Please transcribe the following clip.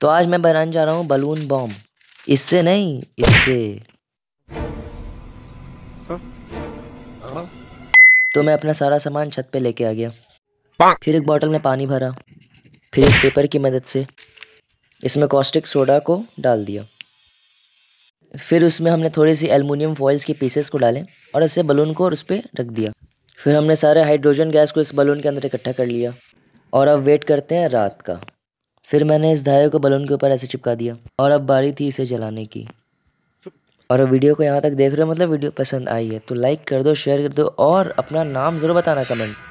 तो आज मैं बनाने जा रहा हूँ बलून बॉम्ब इससे नहीं इससे तो मैं अपना सारा सामान छत पे लेके आ गया फिर एक बॉटल में पानी भरा फिर इस पेपर की मदद से इसमें कॉस्टिक सोडा को डाल दिया फिर उसमें हमने थोड़ी सी एलमिनियम फॉइल्स के पीसेस को डाले और ऐसे बलून को और उस पर रख दिया फिर हमने सारे हाइड्रोजन गैस को इस बलून के अंदर इकट्ठा कर लिया और अब वेट करते हैं रात का फिर मैंने इस धाए को बलून के ऊपर ऐसे चिपका दिया और अब बारी थी इसे जलाने की और वीडियो को यहाँ तक देख रहे हो मतलब वीडियो पसंद आई है तो लाइक कर दो शेयर कर दो और अपना नाम ज़रूर बताना कमेंट